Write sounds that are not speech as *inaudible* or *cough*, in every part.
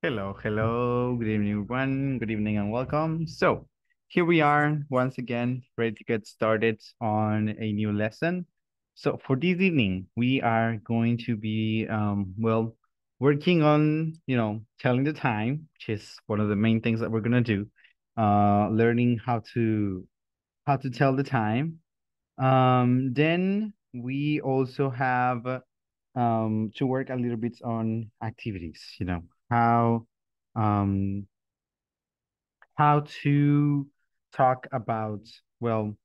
Hello, hello, good evening, everyone. Good evening and welcome. So here we are once again, ready to get started on a new lesson. So for this evening, we are going to be, um, well, working on, you know, telling the time, which is one of the main things that we're going to do, uh, learning how to, how to tell the time. Um, then we also have um, to work a little bit on activities, you know, how um how to talk about well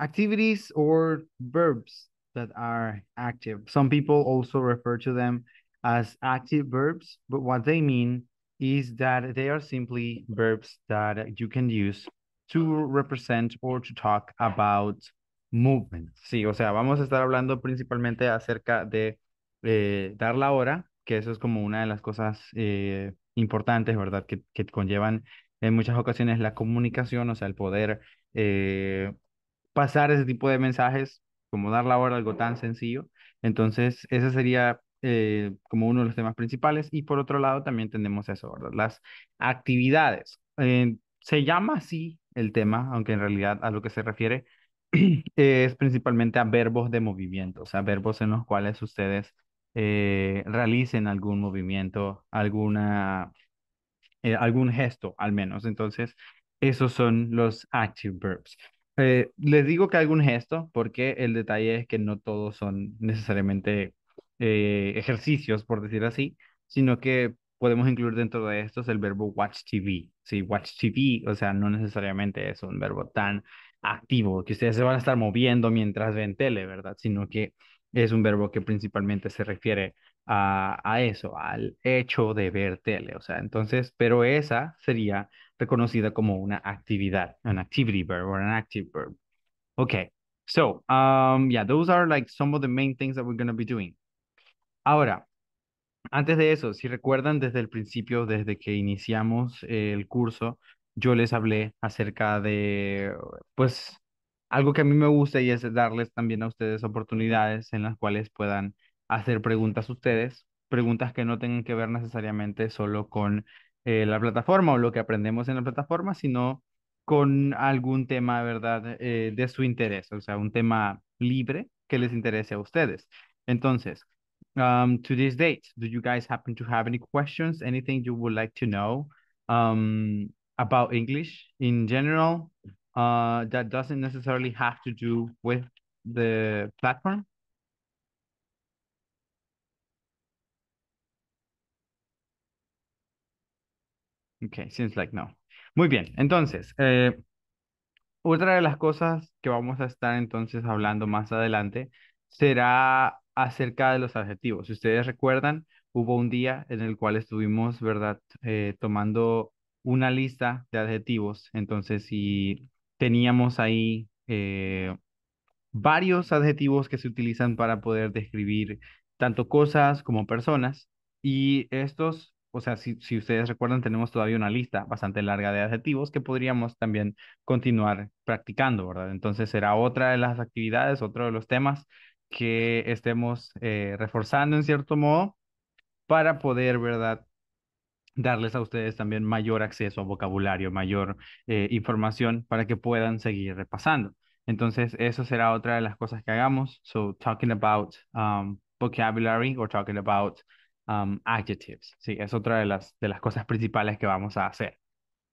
activities or verbs that are active. Some people also refer to them as active verbs, but what they mean is that they are simply verbs that you can use to represent or to talk about movement. Sí, o sea, vamos a estar hablando principalmente acerca de eh, dar la hora que eso es como una de las cosas eh, importantes, ¿verdad? Que, que, conllevan en muchas ocasiones la comunicación, o sea, el poder eh, pasar ese tipo de mensajes, como dar la hora, algo tan sencillo. Entonces, ese sería eh, como uno de los temas principales. Y por otro lado, también tenemos eso, ¿verdad? Las actividades. se llama así el tema, aunque en realidad a lo que se refiere *clears throat* es principalmente a verbos de movimiento, o sea, verbos en los cuales ustedes eh, realicen algún movimiento, alguna, eh, algún gesto al menos. Entonces, esos son los active verbs. Eh, les digo que algún gesto porque el detalle es que no todos son necesariamente ejercicios, por decir así, sino que podemos incluir dentro de estos el verbo watch TV. Sí, watch TV, o sea, no necesariamente es un verbo tan activo, que ustedes se van a estar moviendo mientras ven tele, ¿verdad? Sino que es un verbo que principalmente se refiere a, eso, al hecho de ver tele, o sea, entonces, pero esa sería reconocida como una actividad, Un activity verb or an active verb. Okay, so, um, yeah, those are like some of the main things that we're going to be doing. Ahora, antes de eso, si recuerdan desde el principio, desde que iniciamos el curso, yo les hablé acerca de, pues, algo que a mí me gusta y es darles también a ustedes oportunidades en las cuales puedan hacer preguntas a ustedes, preguntas que no tengan que ver necesariamente solo con eh, la plataforma o lo que aprendemos en la plataforma, sino con algún tema, ¿verdad?, eh, de su interés, o sea, un tema libre que les interese a ustedes. Entonces, um, to this date, do you guys happen to have any questions, anything you would like to know um, about English in general? uh, that doesn't necessarily have to do with the platform? Okay, seems like no. Muy bien, entonces, eh, otra de las cosas que vamos a estar entonces hablando más adelante será acerca de los adjetivos. Si ustedes recuerdan, hubo un día en el cual estuvimos, ¿verdad?, eh, tomando una lista de adjetivos. Entonces, si teníamos ahí eh, varios adjetivos que se utilizan para poder describir tanto cosas como personas. Y estos, o sea, si, ustedes recuerdan, tenemos todavía una lista bastante larga de adjetivos que podríamos también continuar practicando, ¿verdad? Entonces será otra de las actividades, otro de los temas que estemos eh, reforzando en cierto modo para poder, ¿verdad? darles a ustedes también mayor acceso a vocabulario, mayor eh, información para que puedan seguir repasando. Entonces, eso será otra de las cosas que hagamos. So, talking about um, vocabulary or talking about um, adjectives. Sí, es otra de las, de las cosas principales que vamos a hacer.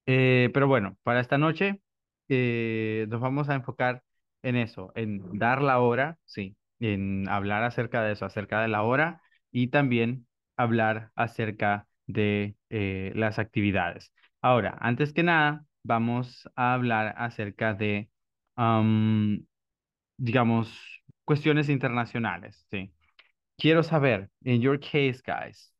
Eh, pero bueno, para esta noche eh, nos vamos a enfocar en eso, en dar la hora, sí, en hablar acerca de eso, acerca de la hora y también hablar acerca de eh, las actividades. Ahora, antes que nada, vamos a hablar acerca de, digamos, cuestiones internacionales. ¿sí? Quiero saber, en your case, guys,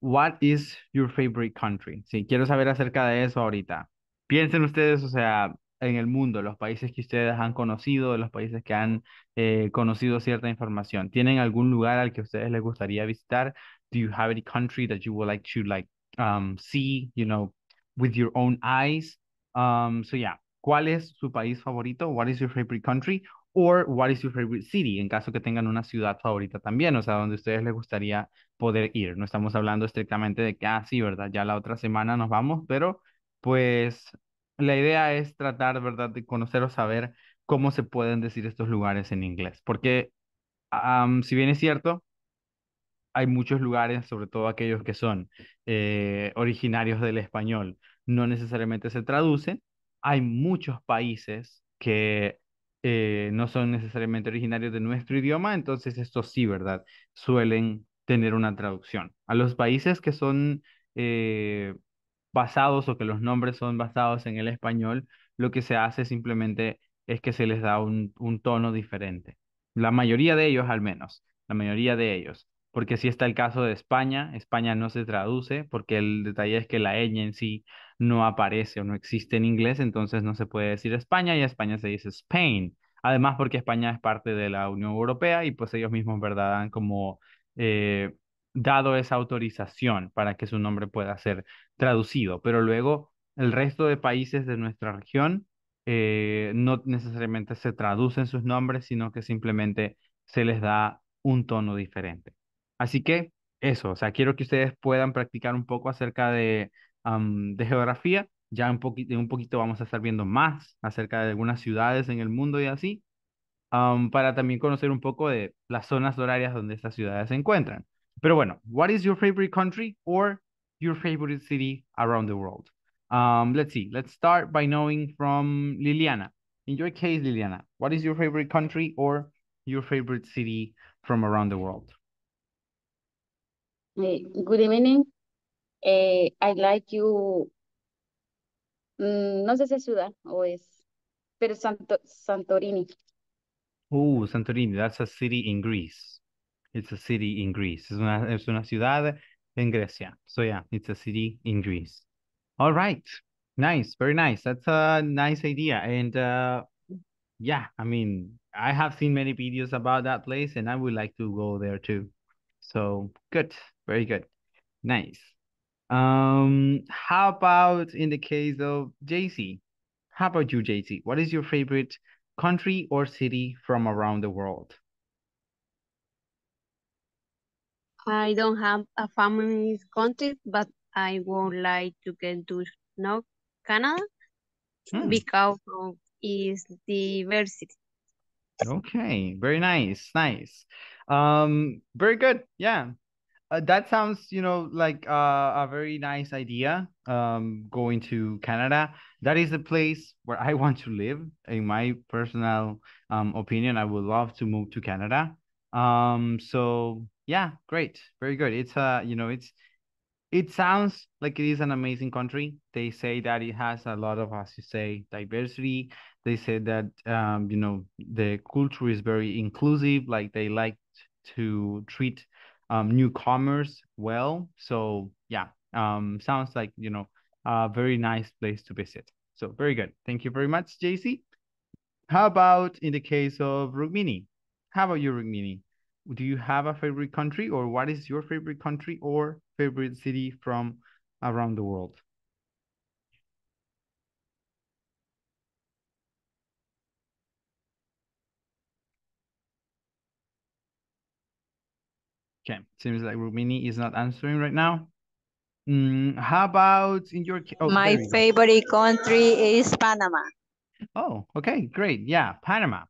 what is your favorite country? Sí, quiero saber acerca de eso ahorita. Piensen ustedes, o sea, en el mundo, los países que ustedes han conocido, los países que han eh, conocido cierta información. ¿Tienen algún lugar al que ustedes les gustaría visitar? do you have any country that you would like to like um, see, you know, with your own eyes? Um, so yeah, ¿cuál es su país favorito? What is your favorite country? Or what is your favorite city? En caso que tengan una ciudad favorita también, o sea, donde a ustedes les gustaría poder ir. No estamos hablando estrictamente de que, ah, ¿verdad? Ya la otra semana nos vamos, pero pues la idea es tratar, ¿verdad?, de conocer o saber cómo se pueden decir estos lugares en inglés. Porque, si bien es cierto, hay muchos lugares, sobre todo aquellos que son eh, originarios del español, no necesariamente se traducen. Hay muchos países que eh, no son necesariamente originarios de nuestro idioma, entonces estos sí, ¿verdad? Suelen tener una traducción. A los países que son eh, basados o que los nombres son basados en el español, lo que se hace simplemente es que se les da un tono diferente. La mayoría de ellos, al menos, la mayoría de ellos porque si está el caso de España, España no se traduce, porque el detalle es que la ñ en sí no aparece o no existe en inglés, entonces no se puede decir España y España se dice Spain. Además, porque España es parte de la Unión Europea y pues ellos mismos, ¿verdad?, han como eh, dado esa autorización para que su nombre pueda ser traducido. Pero luego el resto de países de nuestra región eh, no necesariamente se traducen sus nombres, sino que simplemente se les da un tono diferente. Así que eso, o sea, quiero que ustedes puedan practicar un poco acerca de, de geografía. Ya un, poquito, un poquito vamos a estar viendo más acerca de algunas ciudades en el mundo y así, para también conocer un poco de las zonas horarias donde estas ciudades se encuentran. Pero bueno, what is your favorite country or your favorite city around the world? Um, let's see. Let's start by knowing from Liliana. In your case, Liliana, what is your favorite country or your favorite city from around the world? Good evening. Eh, I like you. Mm, No sé si es ciudad o es, pero Santo, Santorini. Oh, Santorini, that's a city in Greece. It's a city in Greece. Es una, es una ciudad en Grecia. So yeah, it's a city in Greece. All right. Nice. Very nice. That's a nice idea. And uh, yeah, I mean, I have seen many videos about that place and I would like to go there too. So good. Very good. Nice. Um, how about in the case of JC? How about you, JC? What is your favorite country or city from around the world? I don't have a family country, but I would like to get to know Canada hmm. because of its diversity. Okay, very nice, nice. Um, very good. Yeah, uh, that sounds, you know, like uh, a very nice idea. Um, going to Canada, that is the place where I *laughs* want to live. In my personal um, opinion, I would love to move to Canada. Um, so yeah, great, very good. It's uh, you know, it's it sounds like it is an amazing country. They say that it has a lot of, as you say, diversity. They say that um, you know, the culture is very inclusive. Like they like to treat um, new commerce well. So yeah, um, sounds like, you know, a very nice place to visit. So very good. Thank you very much, JC. How about in the case of Rukmini? How about you, Rukmini? Do you have a favorite country or what is your favorite country or favorite city from around the world? Okay, seems like Rubini is not answering right now. Mm, how about in your Oh, My favorite country is Panama. Oh, okay, great. Yeah, Panama.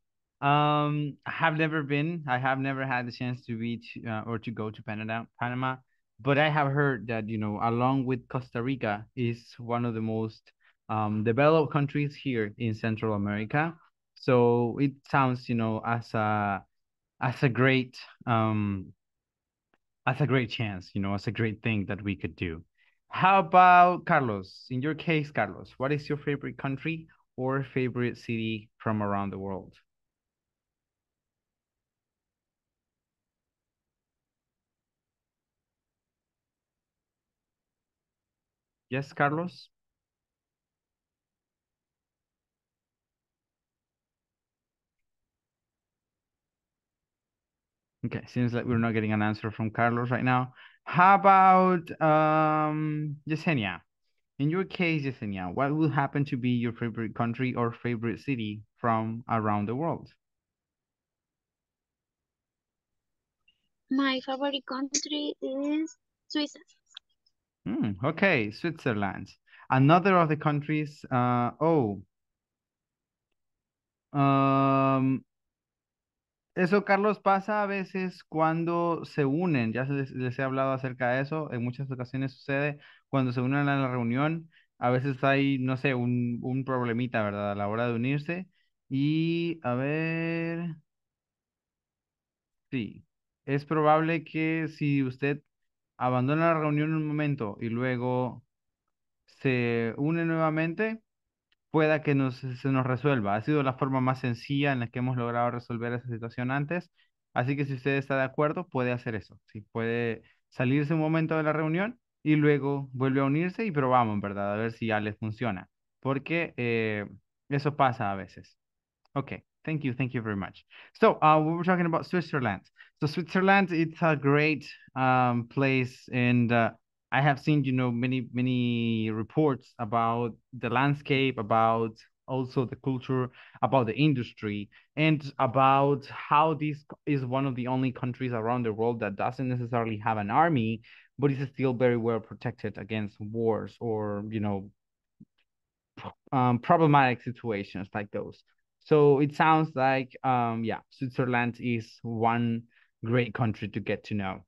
Um, I have never been. I have never had the chance to be to, uh, or to go to Panama. Panama, but I have heard that you know, along with Costa Rica, is one of the most um, developed countries here in Central America. So it sounds, you know, as a as a great um that's a great chance. You know, it's a great thing that we could do. How about Carlos? In your case, Carlos, what is your favorite country or favorite city from around the world? Yes, Carlos? Okay, seems like we're not getting an answer from Carlos right now. How about um, Yesenia? In your case, Yesenia, what would happen to be your favorite country or favorite city from around the world? My favorite country is Switzerland. Mm, okay, Switzerland. Another of the countries, uh, oh, um, Eso, Carlos, pasa a veces cuando se unen, ya les, les, he hablado acerca de eso, en muchas ocasiones sucede cuando se unen a la reunión, a veces hay, no sé, un, un problemita, ¿verdad? A la hora de unirse. Y a ver, sí, es probable que si usted abandona la reunión un momento y luego se une nuevamente, pueda que nos, eh, se nos resuelva. Ha sido la forma más sencilla en la que hemos logrado resolver esa situación antes. Así que si usted está de acuerdo, puede hacer eso. Si puede salirse un momento de la reunión y luego vuelve a unirse y probamos, ¿verdad? A ver si ya les funciona. Porque eh, eso pasa a veces. Ok, thank you, thank you very much. So, uh, were talking about Switzerland. So, Switzerland, it's a great um, place and uh, I have seen, you know, many, many reports about the landscape, about also the culture, about the industry, and about how this is one of the only countries around the world that doesn't necessarily have an army, but is still very well protected against wars or, you know, um, problematic situations like those. So it sounds like, um, yeah, Switzerland is one great country to get to know.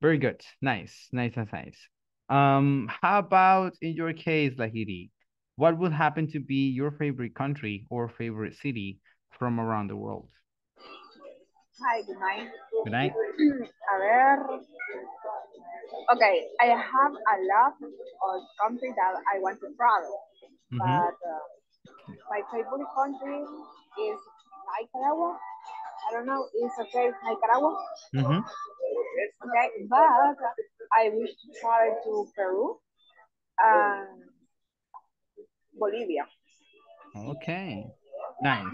Very good. Nice, nice, nice, nice. Um, how about in your case, Lahiri? What would happen to be your favorite country or favorite city from around the world? Hi, good night. Good night. *clears throat* A ver. Okay, I have a lot of countries that I want to travel, mm -hmm. but uh, my favorite country is Nicaragua. I don't know, it's okay, Nicaragua. Mm -hmm. okay, but I wish to travel to Peru and Bolivia. Okay, nice.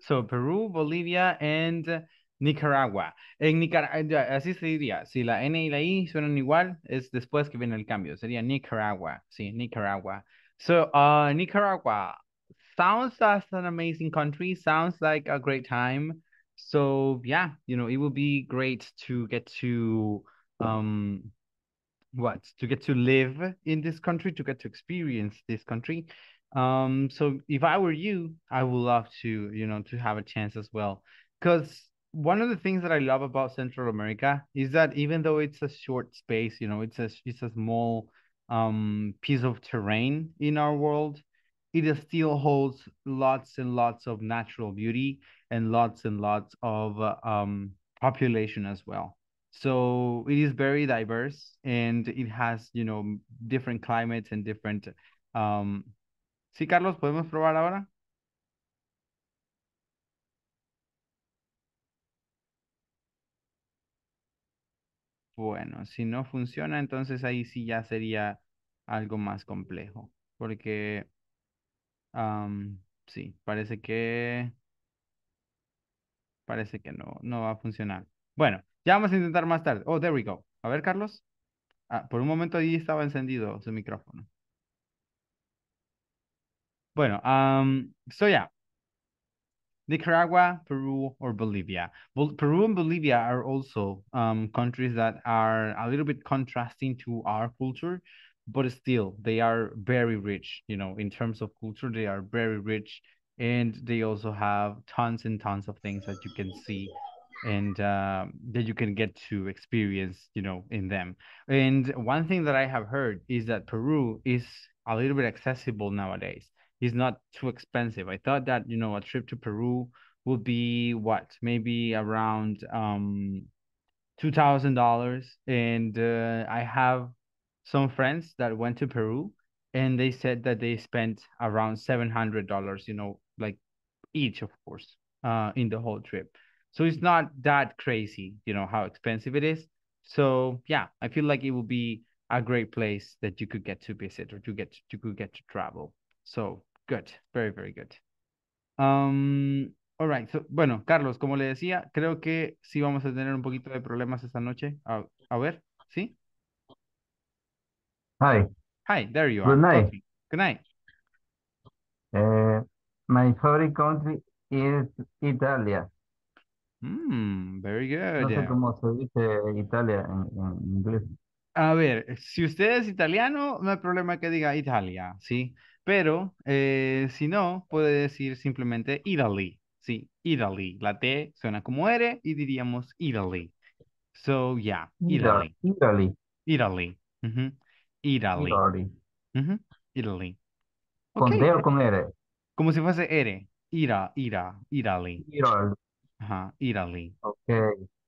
So Peru, Bolivia, and Nicaragua. En Nicaragua, eh, así se diría. Si la N y la I suenan igual, es después que viene el cambio. Sería Nicaragua. Sí, Nicaragua. So, uh, Nicaragua sounds as an amazing country. Sounds like a great time. So, yeah, you know, it would be great to get to um what to get to live in this country to get to experience this country um so if i were you i would love to you know to have a chance as well because one of the things that i love about central america is that even though it's a short space you know it's a it's a small um piece of terrain in our world it still holds lots and lots of natural beauty and lots and lots of uh, um population as well so it is very diverse and it has you know different climates and different um sí Carlos podemos probar ahora Bueno, si no funciona, entonces ahí sí ya sería algo más complejo, porque um, sí, parece que parece que no, no va a funcionar. Bueno, Ya vamos a intentar más tarde. Oh, there we go. A ver, Carlos. Ah, por un momento ahí estaba encendido su micrófono. Bueno, um, so yeah. Nicaragua, Peru, or Bolivia. Peru and Bolivia are also um, countries that are a little bit contrasting to our culture, but still they are very rich. You know, in terms of culture, they are very rich, and they also have tons and tons of things that you can see and uh, that you can get to experience you know in them and one thing that i have heard is that peru is a little bit accessible nowadays it's not too expensive i thought that you know a trip to peru would be what maybe around um two thousand dollars and uh, i have some friends that went to peru and they said that they spent around seven hundred dollars you know like each of course uh in the whole trip so it's not that crazy, you know, how expensive it is. So yeah, I feel like it would be a great place that you could get to visit or to get to, you could get to travel. So good, very, very good. Um, all right. So, bueno, Carlos, como le decía, creo que sí vamos a tener un poquito de problemas esta noche. A, a ver, ¿sí? Hi. Hi, there you are. Good night. Okay. Good night. Uh, my favorite country is Italia. Mmm, very good. No sé cómo se dice Italia en, inglés. A ver, si usted es italiano, no hay problema que diga Italia, ¿sí? Pero eh, si no, puede decir simplemente Italy, ¿sí? Italy. La T suena como R y diríamos Italy. So, yeah, Italy. Italy. Italy. Italy. Italy. ¿Con D o con R? Como si fuese R. Ira, ira, Italy. Uh, Italy. Okay,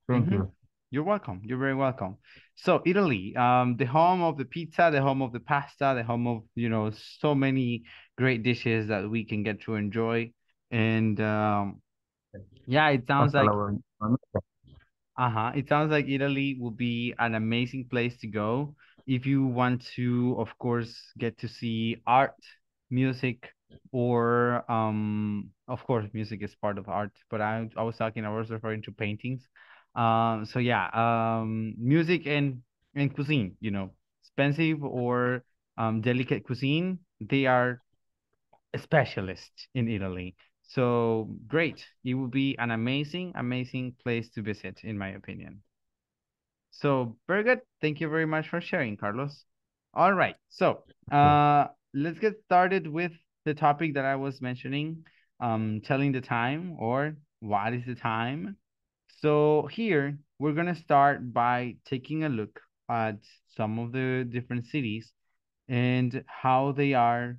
thank mm -hmm. you. You're welcome. You're very welcome. So Italy, um, the home of the pizza, the home of the pasta, the home of you know so many great dishes that we can get to enjoy, and um, yeah, it sounds like uh huh. It sounds like Italy will be an amazing place to go if you want to, of course, get to see art, music, or um of course music is part of art but i, I was talking i was referring to paintings um so yeah um music and and cuisine you know expensive or um delicate cuisine they are specialists in italy so great it will be an amazing amazing place to visit in my opinion so very good thank you very much for sharing carlos all right so uh let's get started with the topic that I was mentioning, um, telling the time or what is the time. So here we're gonna start by taking a look at some of the different cities and how they are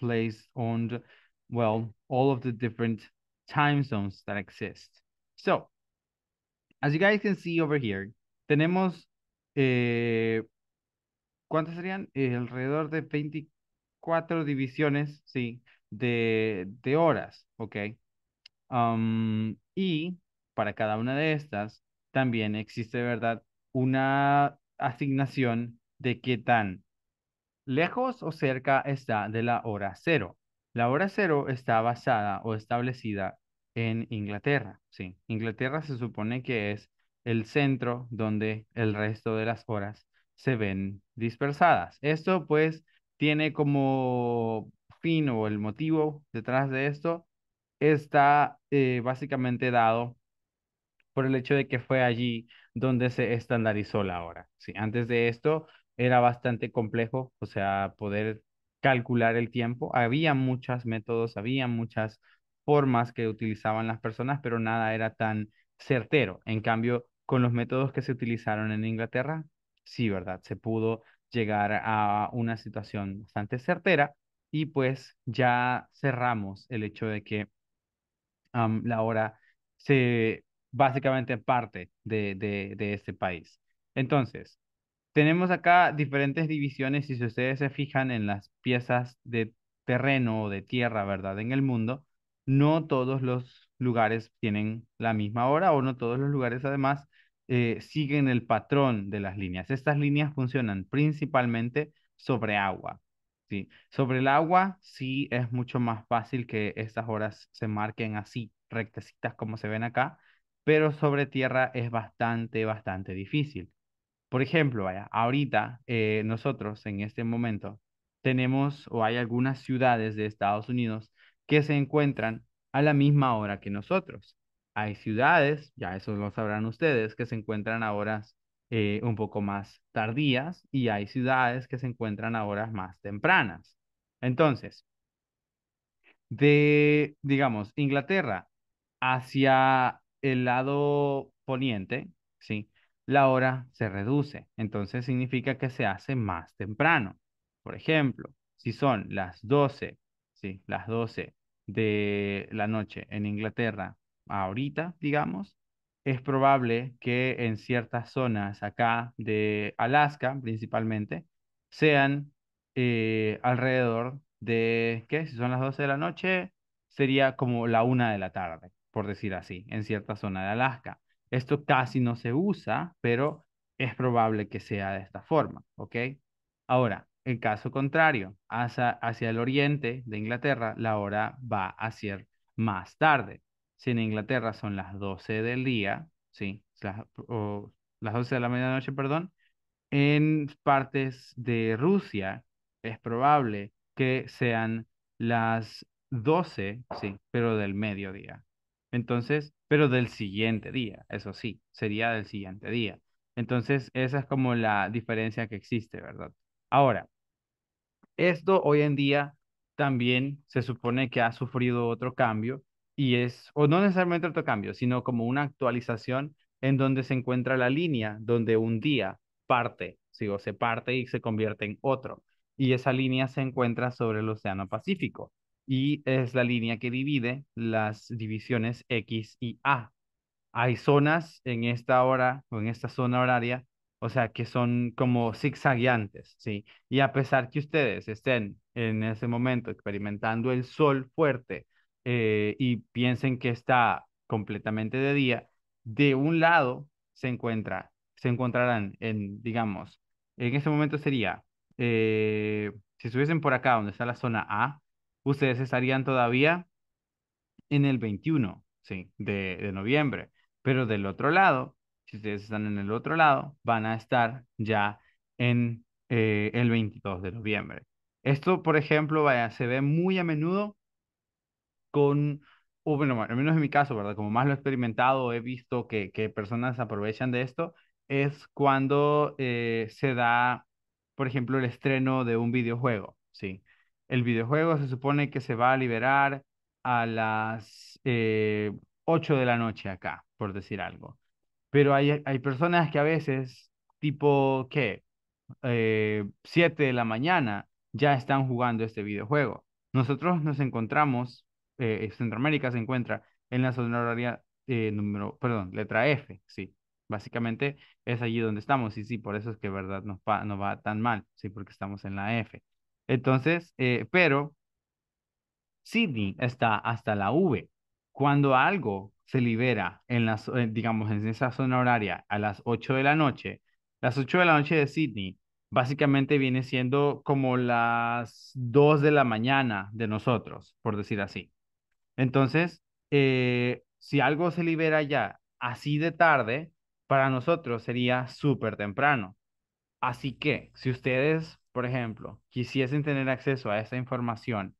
placed on, the, well, all of the different time zones that exist. So as you guys can see over here, tenemos, eh, ¿cuántas serían? Eh, alrededor de 20, cuatro divisiones, sí, de, horas, ¿ok? y para cada una de estas también existe, ¿verdad? Una asignación de qué tan lejos o cerca está de la hora cero. La hora cero está basada o establecida en Inglaterra, sí. Inglaterra se supone que es el centro donde el resto de las horas se ven dispersadas. Esto pues tiene como fin o el motivo detrás de esto está eh, básicamente dado por el hecho de que fue allí donde se estandarizó la hora. ¿sí? Antes de esto era bastante complejo, o sea, poder calcular el tiempo. Había muchos métodos, había muchas formas que utilizaban las personas, pero nada era tan certero. En cambio, con los métodos que se utilizaron en Inglaterra, sí, ¿verdad? Se pudo llegar a una situación bastante certera y pues ya cerramos el hecho de que la hora se básicamente parte de, de, de este país. Entonces, tenemos acá diferentes divisiones, y si ustedes se fijan en las piezas de terreno o de tierra, ¿verdad? En el mundo, no todos los lugares tienen la misma hora o no todos los lugares además eh, siguen el patrón de las líneas. Estas líneas funcionan principalmente sobre agua. ¿sí? Sobre el agua sí es mucho más fácil que estas horas se marquen así, rectecitas como se ven acá, pero sobre tierra es bastante, bastante difícil. Por ejemplo, ahorita eh, nosotros en este momento tenemos o hay algunas ciudades de Estados Unidos que se encuentran a la misma hora que nosotros hay ciudades, ya eso lo sabrán ustedes, que se encuentran a horas eh, un poco más tardías y hay ciudades que se encuentran a horas más tempranas. Entonces, de, digamos, Inglaterra hacia el lado poniente, ¿sí? La hora se reduce, entonces significa que se hace más temprano. Por ejemplo, si son las 12, ¿sí? Las 12 de la noche en Inglaterra ahorita, digamos, es probable que en ciertas zonas acá de Alaska, principalmente, sean eh, alrededor de, ¿qué? Si son las 12 de la noche, sería como la 1 de la tarde, por decir así, en cierta zona de Alaska. Esto casi no se usa, pero es probable que sea de esta forma, ¿ok? Ahora, en caso contrario, hacia, hacia el oriente de Inglaterra, la hora va a ser más tarde. Si en Inglaterra son las 12 del día, sí, las, o las 12 de la medianoche, perdón, en partes de Rusia es probable que sean las 12, sí, pero del mediodía. Entonces, pero del siguiente día, eso sí, sería del siguiente día. Entonces, esa es como la diferencia que existe, ¿verdad? Ahora, esto hoy en día también se supone que ha sufrido otro cambio y es, o no necesariamente otro cambio, sino como una actualización en donde se encuentra la línea donde un día parte, ¿sí? o se parte y se convierte en otro. Y esa línea se encuentra sobre el Océano Pacífico y es la línea que divide las divisiones X y A. Hay zonas en esta hora o en esta zona horaria, o sea, que son como zigzagueantes, ¿sí? Y a pesar que ustedes estén en ese momento experimentando el sol fuerte, eh, y piensen que está completamente de día, de un lado se encuentra, se encontrarán en, digamos, en ese momento sería, eh, si estuviesen por acá donde está la zona A, ustedes estarían todavía en el 21 de, noviembre, pero del otro lado, si ustedes están en el otro lado, van a estar ya en eh, el 22 de noviembre. Esto, por ejemplo, vaya, se ve muy a menudo con, o uh, bueno, al menos en mi caso, ¿verdad? Como más lo he experimentado, he visto que, que personas aprovechan de esto, es cuando eh, se da, por ejemplo, el estreno de un videojuego, ¿sí? El videojuego se supone que se va a liberar a las 8 eh, de la noche acá, por decir algo. Pero hay, hay personas que a veces, tipo, ¿qué? 7 eh, de la mañana, ya están jugando este videojuego. Nosotros nos encontramos eh, Centroamérica se encuentra en la zona horaria eh, número, perdón, letra F, sí. Básicamente es allí donde estamos y sí, por eso es que verdad nos, va, va tan mal, sí, porque estamos en la F. Entonces, eh, pero Sydney está hasta la V. Cuando algo se libera en las, digamos, en esa zona horaria a las 8 de la noche, las 8 de la noche de Sydney básicamente viene siendo como las 2 de la mañana de nosotros, por decir así. Entonces, eh, si algo se libera ya así de tarde, para nosotros sería súper temprano. Así que, si ustedes, por ejemplo, quisiesen tener acceso a esa información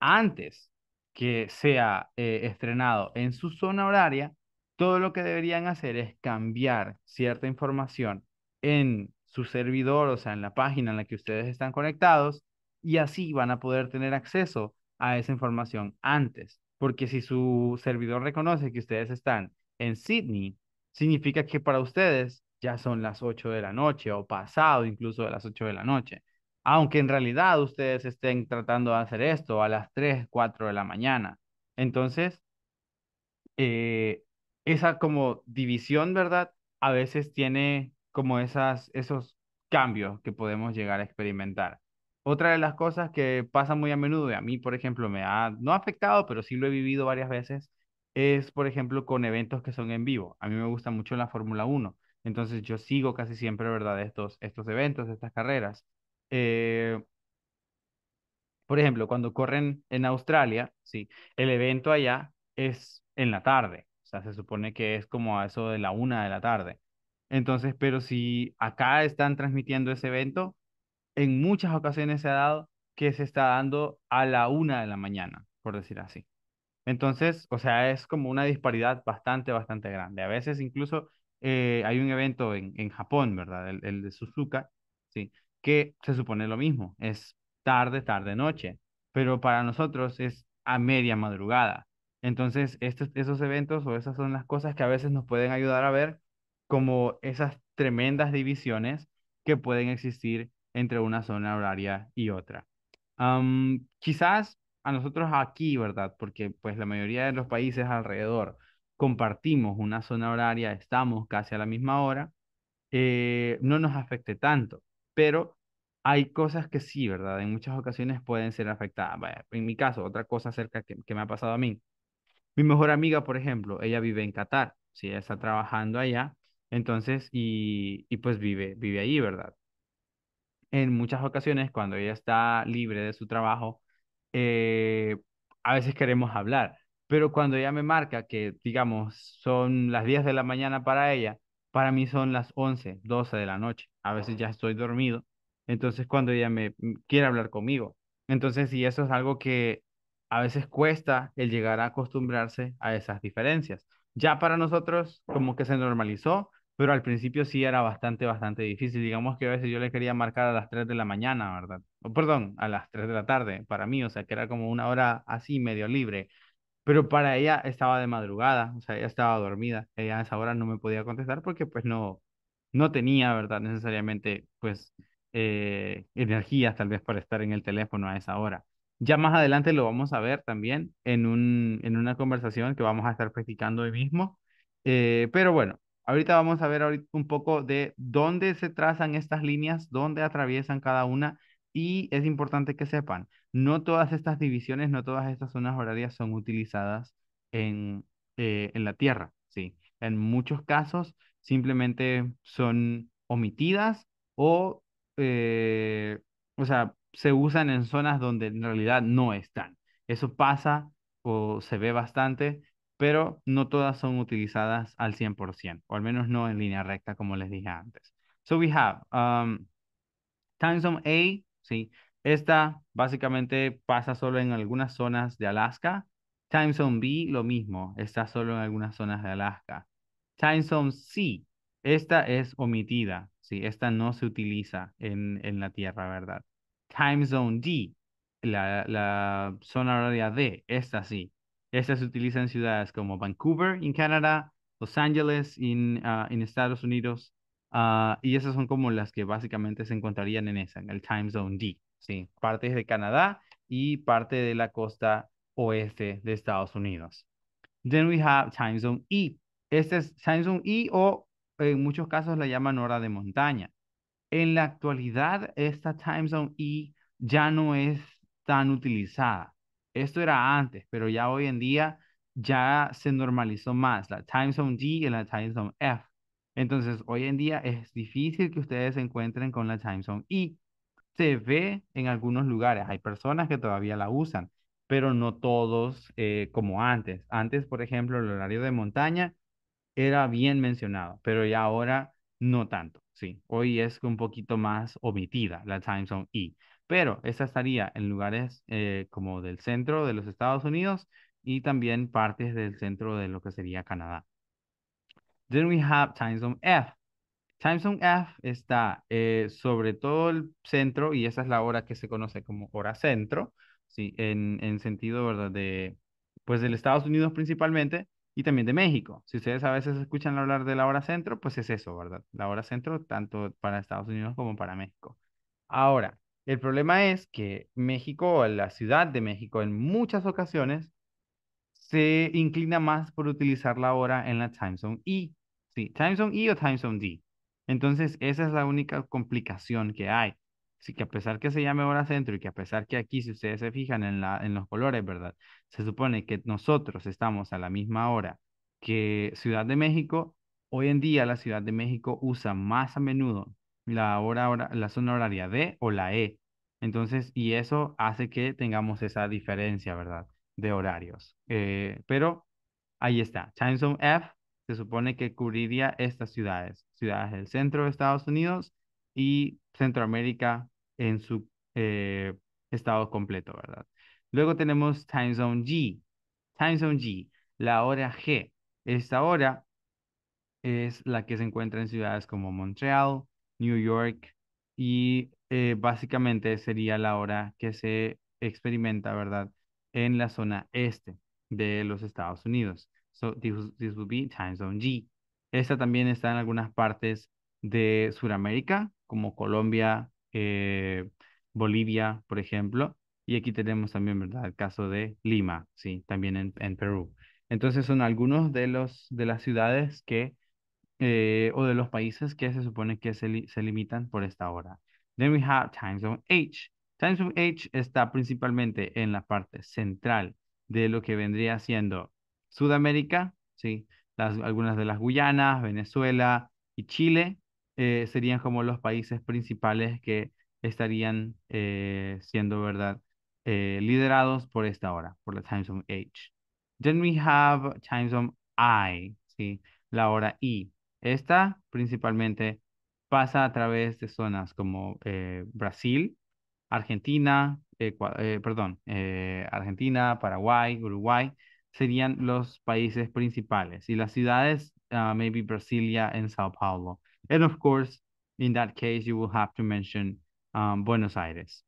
antes que sea eh, estrenado en su zona horaria, todo lo que deberían hacer es cambiar cierta información en su servidor, o sea, en la página en la que ustedes están conectados, y así van a poder tener acceso a esa información antes. Porque si su servidor reconoce que ustedes están en Sydney, significa que para ustedes ya son las 8 de la noche o pasado incluso de las 8 de la noche. Aunque en realidad ustedes estén tratando de hacer esto a las 3, 4 de la mañana. Entonces, eh, esa como división, ¿verdad? A veces tiene como esas, esos cambios que podemos llegar a experimentar. Otra de las cosas que pasa muy a menudo, y a mí, por ejemplo, me ha, no ha afectado, pero sí lo he vivido varias veces, es, por ejemplo, con eventos que son en vivo. A mí me gusta mucho la Fórmula 1, entonces yo sigo casi siempre, ¿verdad?, estos, estos eventos, estas carreras. Eh, por ejemplo, cuando corren en Australia, sí, el evento allá es en la tarde, o sea, se supone que es como a eso de la una de la tarde. Entonces, pero si acá están transmitiendo ese evento, en muchas ocasiones se ha dado que se está dando a la una de la mañana, por decir así. Entonces, o sea, es como una disparidad bastante, bastante grande. A veces incluso eh, hay un evento en, Japón, ¿verdad? El, de Suzuka, ¿sí? Que se supone lo mismo, es tarde, tarde, noche, pero para nosotros es a media madrugada. Entonces, estos, esos eventos o esas son las cosas que a veces nos pueden ayudar a ver como esas tremendas divisiones que pueden existir entre una zona horaria y otra. quizás a nosotros aquí, ¿verdad? Porque pues la mayoría de los países alrededor compartimos una zona horaria, estamos casi a la misma hora, eh, no nos afecte tanto, pero hay cosas que sí, ¿verdad? En muchas ocasiones pueden ser afectadas. en mi caso, otra cosa acerca que, me ha pasado a mí. Mi mejor amiga, por ejemplo, ella vive en Qatar, si ella está trabajando allá, entonces, y, y pues vive, vive ahí, ¿verdad? en muchas ocasiones cuando ella está libre de su trabajo, eh, a veces queremos hablar, pero cuando ella me marca que, digamos, son las 10 de la mañana para ella, para mí son las 11, 12 de la noche, a veces ya estoy dormido, entonces cuando ella me mm, quiere hablar conmigo. Entonces, y eso es algo que a veces cuesta el llegar a acostumbrarse a esas diferencias. Ya para nosotros como que se normalizó pero al principio sí era bastante, bastante difícil. Digamos que a veces yo le quería marcar a las 3 de la mañana, ¿verdad? O, perdón, a las 3 de la tarde para mí, o sea, que era como una hora así medio libre, pero para ella estaba de madrugada, o sea, ella estaba dormida, ella a esa hora no me podía contestar porque pues no, no tenía, ¿verdad? Necesariamente pues eh, energías tal vez para estar en el teléfono a esa hora. Ya más adelante lo vamos a ver también en, un, en una conversación que vamos a estar practicando hoy mismo. Eh, pero bueno, Ahorita vamos a ver un poco de dónde se trazan estas líneas, dónde atraviesan cada una y es importante que sepan, no todas estas divisiones, no todas estas zonas horarias son utilizadas en, eh, la Tierra, ¿sí? En muchos casos simplemente son omitidas o, eh, o sea, se usan en zonas donde en realidad no están. Eso pasa o se ve bastante pero no todas son utilizadas al 100%, o al menos no en línea recta, como les dije antes. So we have um, Time A, ¿sí? Esta básicamente pasa solo en algunas zonas de Alaska. Time Zone B, lo mismo, está solo en algunas zonas de Alaska. Time Zone C, esta es omitida, ¿sí? Esta no se utiliza en, en la Tierra, ¿verdad? Time Zone D, la, la zona horaria D, esta sí, estas se utilizan en ciudades como Vancouver, en Canadá, Los Ángeles, en ah, Estados Unidos. Ah, y esas son como las que básicamente se encontrarían en esa, en el Time Zone D. Sí, partes de Canadá y parte de la costa oeste de Estados Unidos. Then we have Time Zone E. Este es Time Zone E o en muchos casos la llaman hora de montaña. En la actualidad, esta Time Zone E ya no es tan utilizada. Esto era antes, pero ya hoy en día ya se normalizó más la time zone D y la time zone F. Entonces, hoy en día es difícil que ustedes se encuentren con la time zone I. Se ve en algunos lugares, hay personas que todavía la usan, pero no todos eh, como antes. Antes, por ejemplo, el horario de montaña era bien mencionado, pero ya ahora no tanto, sí. Hoy es un poquito más omitida la time zone I pero esa estaría en lugares eh, como del centro de los Estados Unidos y también partes del centro de lo que sería Canadá. Then we have time zone F. Time zone F está eh, sobre todo el centro y esa es la hora que se conoce como hora centro, ¿sí? en, en sentido ¿verdad? de pues del Estados Unidos principalmente y también de México. Si ustedes a veces escuchan hablar de la hora centro, pues es eso, ¿verdad? La hora centro tanto para Estados Unidos como para México. Ahora, el problema es que México, o la Ciudad de México, en muchas ocasiones se inclina más por utilizar la hora en la time zone I. E. Sí, time zone I e o time zone D. Entonces, esa es la única complicación que hay. Así que a pesar que se llame hora centro y que a pesar que aquí, si ustedes se fijan en, la, en los colores, ¿verdad? Se supone que nosotros estamos a la misma hora que Ciudad de México. Hoy en día la Ciudad de México usa más a menudo la hora, la zona horaria D o la E. Entonces, y eso hace que tengamos esa diferencia, ¿verdad? De horarios. Eh, pero ahí está. Time Zone F se supone que cubriría estas ciudades, ciudades del centro de Estados Unidos y Centroamérica en su eh, estado completo, ¿verdad? Luego tenemos Time Zone G. Time Zone G, la hora G. Esta hora es la que se encuentra en ciudades como Montreal, New York y eh, básicamente sería la hora que se experimenta, ¿verdad? En la zona este de los Estados Unidos. So this, be time zone G. Esta también está en algunas partes de Sudamérica, como Colombia, eh, Bolivia, por ejemplo. Y aquí tenemos también, ¿verdad? El caso de Lima, sí, también en Perú. Entonces son algunos de, los, de las ciudades que eh, o de los países que se supone que se, limitan por esta hora. Then we have time zone H. Time zone H está principalmente en la parte central de lo que vendría siendo Sudamérica, ¿sí? Las, algunas de las Guyanas, Venezuela y Chile eh, serían como los países principales que estarían eh, siendo, ¿verdad? liderados por esta hora, por la time zone H. Then we have time zone I, ¿sí? La hora I. Esta principalmente pasa a través de zonas como eh, Brasil, Argentina, eh, perdón, eh, Argentina, Paraguay, Uruguay, serían los países principales. Y las ciudades, ah, maybe Brasilia en Sao Paulo. And of course, in that case, you will have to mention um, Buenos Aires.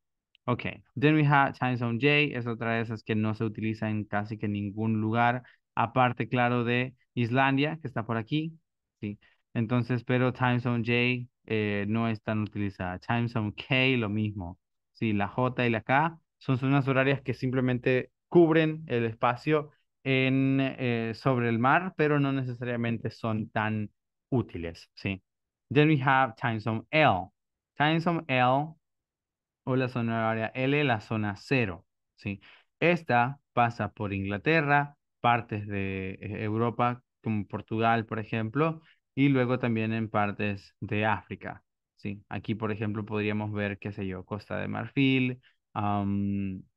Okay, then we have time zone J, es otra de esas que no se utiliza en casi que ningún lugar, aparte, claro, de Islandia, que está por aquí, ¿sí? Entonces, pero time zone J eh, no es tan utilizada. Time zone K, lo mismo. Sí, la J y la K son zonas horarias que simplemente cubren el espacio en, eh, sobre el mar, pero no necesariamente son tan útiles, ¿sí? Then we have time zone L. Time zone L, o la zona horaria L, la zona cero. ¿sí? Esta pasa por Inglaterra, partes de eh, Europa como Portugal, por ejemplo, y luego también en partes de África. Sí, aquí, por ejemplo, podríamos ver, qué sé yo, Costa de Marfil,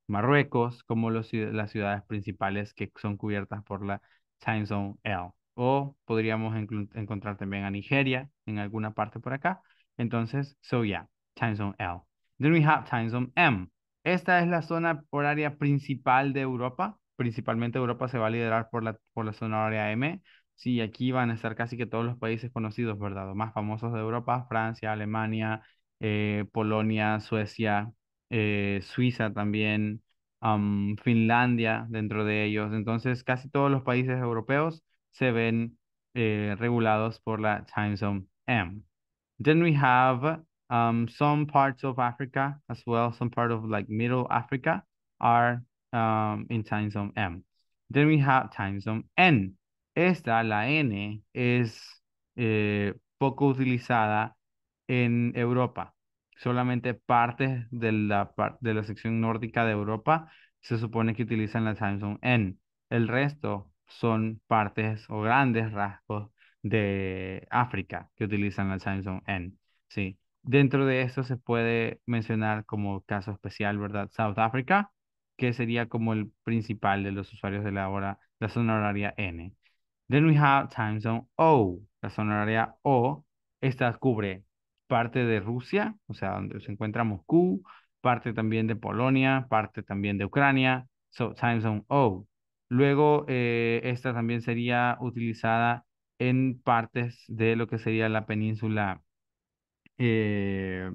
Marruecos, como los, las ciudades principales que son cubiertas por la Time Zone L. O podríamos encontrar también a Nigeria en alguna parte por acá. Entonces, so yeah, Time Zone L. Then we have Time Zone M. Esta es la zona horaria principal de Europa. Principalmente Europa se va a liderar por la, por la zona horaria M, Sí, aquí van a estar casi que todos los países conocidos, ¿verdad? Los más famosos de Europa, Francia, Alemania, eh, Polonia, Suecia, eh, Suiza también, Finlandia dentro de ellos. Entonces, casi todos los países europeos se ven eh, regulados por la time zone M. Then we have um, some parts of Africa as well, some part of like Middle Africa are um, in time zone M. Then we have time zone N. Esta, la N, es eh, poco utilizada en Europa. Solamente partes de la, de la sección nórdica de Europa se supone que utilizan la Samsung N. El resto son partes o grandes rasgos de África que utilizan la Samsung N. Sí. Dentro de esto se puede mencionar como caso especial, ¿verdad? South Africa, que sería como el principal de los usuarios de la, hora, la zona horaria N. Then we have time zone O. La zona O, esta cubre parte de Rusia, o sea, donde se encuentra Moscú, parte también de Polonia, parte también de Ucrania, so time zone O. Luego, eh, esta también sería utilizada en partes de lo que sería la península eh,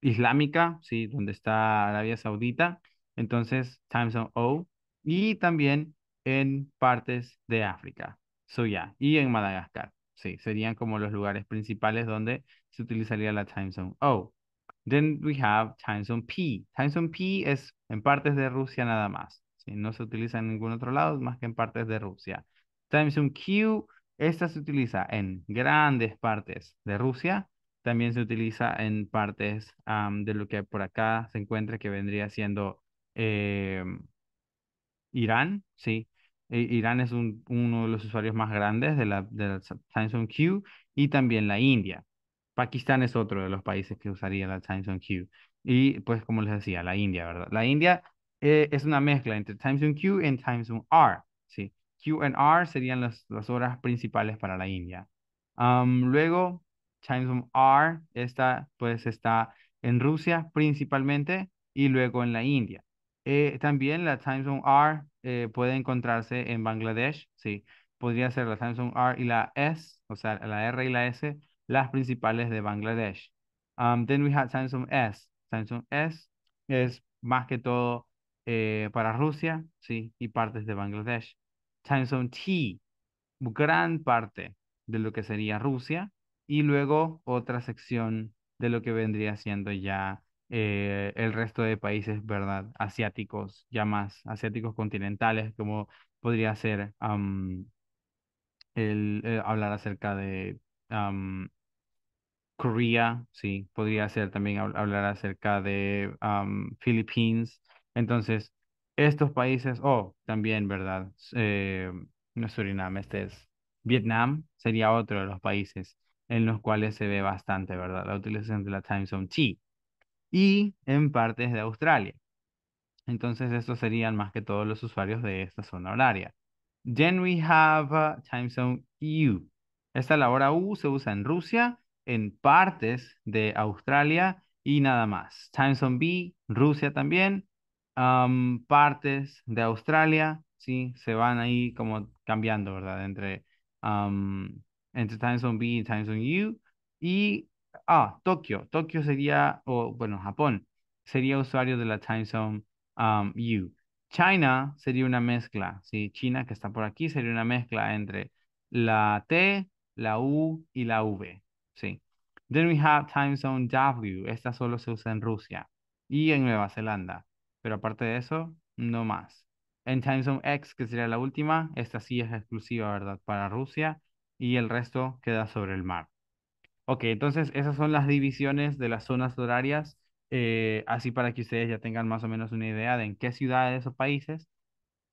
islámica, ¿sí? donde está Arabia Saudita, entonces time zone O. Y también en partes de África. So, Y en Madagascar. Sí, serían como los lugares principales donde se utilizaría la time zone. Oh, then we have time zone P. Time zone P es en partes de Rusia nada más. ¿sí? No se utiliza en ningún otro lado más que en partes de Rusia. Time zone Q, esta se utiliza en grandes partes de Rusia. También se utiliza en partes de lo que por acá se encuentra que vendría siendo eh, Irán, ¿sí? Irán es uno de los usuarios más grandes de la, de la Q y también la India. Pakistán es otro de los países que usaría la Samsung Q. Y pues como les decía, la India, ¿verdad? La India eh, es una mezcla entre Samsung Q y Samsung R. ¿sí? Q y R serían las, horas principales para la India. luego, Samsung R, esta pues está en Rusia principalmente y luego en la India. Eh, también la Zone R eh, puede encontrarse en Bangladesh, sí. Podría ser la Samsung R y la S, o sea, la R y la S, las principales de Bangladesh. Um, then we had Samsung S. Samsung S es más que todo eh, para Rusia, sí, y partes de Bangladesh. Samsung T, gran parte de lo que sería Rusia, y luego otra sección de lo que vendría siendo ya eh, el resto de países, ¿verdad? Asiáticos, ya más asiáticos continentales, como podría ser el, eh, hablar acerca de Corea, sí, podría ser también hablar acerca de Filipinas, Entonces, estos países, oh, también, ¿verdad? Eh, no es Surinam, este es Vietnam, sería otro de los países en los cuales se ve bastante, ¿verdad? La utilización de la time zone T y en partes de Australia. Entonces, estos serían más que todos los usuarios de esta zona horaria. Then we have uh, time zone e U. Esta la hora U se usa en Rusia, en partes de Australia y nada más. Time zone B, Rusia también, um, partes de Australia, sí, se van ahí como cambiando, ¿verdad? Entre, um, entre time zone B y time zone e U. Y Ah, Tokio. Tokio sería, o bueno, Japón sería usuario de la time zone um, U. China sería una mezcla, ¿sí? China que está por aquí sería una mezcla entre la T, la U y la V, ¿sí? Then we have time zone W. Esta solo se usa en Rusia y en Nueva Zelanda. Pero aparte de eso, no más. En time zone X, que sería la última, esta sí es exclusiva, ¿verdad? Para Rusia y el resto queda sobre el mar. Ok, entonces esas son las divisiones de las zonas horarias, eh, así para que ustedes ya tengan más o menos una idea de en qué ciudades o países